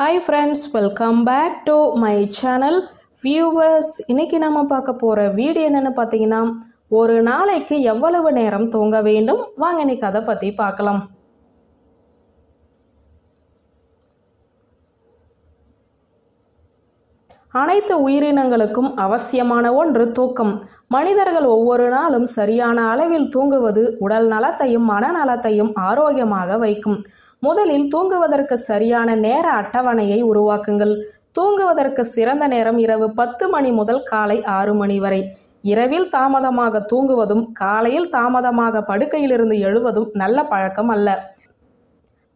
hi friends welcome back to my channel viewers இன்றைக்கி நாம் பார்க்க போகிற வீடியோ என்னென்னு பார்த்தீங்கன்னா ஒரு நாளைக்கு எவ்வளவு நேரம் தூங்க வேண்டும் வாங்க இன்றைக்கி அதை பற்றி பார்க்கலாம் அனைத்து உயிரினங்களுக்கும் அவசியமான ஒன்று தூக்கம் மனிதர்கள் ஒவ்வொரு நாளும் சரியான அளவில் தூங்குவது உடல் நலத்தையும் மனநலத்தையும் ஆரோக்கியமாக வைக்கும் முதலில் தூங்குவதற்கு சரியான நேர அட்டவணையை உருவாக்குங்கள் தூங்குவதற்கு சிறந்த நேரம் இரவு பத்து மணி முதல் காலை ஆறு மணி வரை இரவில் தாமதமாக தூங்குவதும் காலையில் தாமதமாக படுக்கையிலிருந்து எழுவதும் நல்ல பழக்கம் அல்ல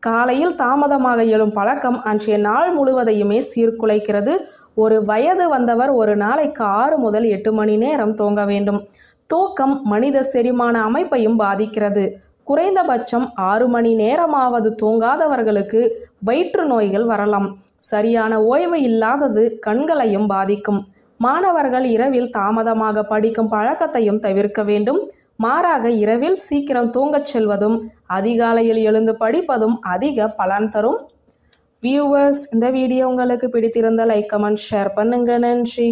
காலையில் தாமதமாக எழும் பழக்கம் அன்றைய நாள் முழுவதையுமே சீர்குலைக்கிறது ஒரு வயது வந்தவர் ஒரு நாளைக்கு ஆறு முதல் எட்டு மணி நேரம் தூங்க வேண்டும் தூக்கம் மனித செரிமான அமைப்பையும் பாதிக்கிறது குறைந்தபட்சம் ஆறு மணி நேரமாவது தூங்காதவர்களுக்கு வயிற்று நோய்கள் வரலாம் சரியான ஓய்வு இல்லாதது கண்களையும் பாதிக்கும் மாணவர்கள் இரவில் தாமதமாக படிக்கும் பழக்கத்தையும் தவிர்க்க வேண்டும் மாறாக இரவில் சீக்கிரம் தூங்கச் செல்வதும் அதிகாலையில் எழுந்து படிப்பதும் அதிக பலன் தரும் வியூவர்ஸ் இந்த வீடியோ உங்களுக்கு பிடித்திருந்த லைக் கமெண்ட் ஷேர் பண்ணுங்க நன்றி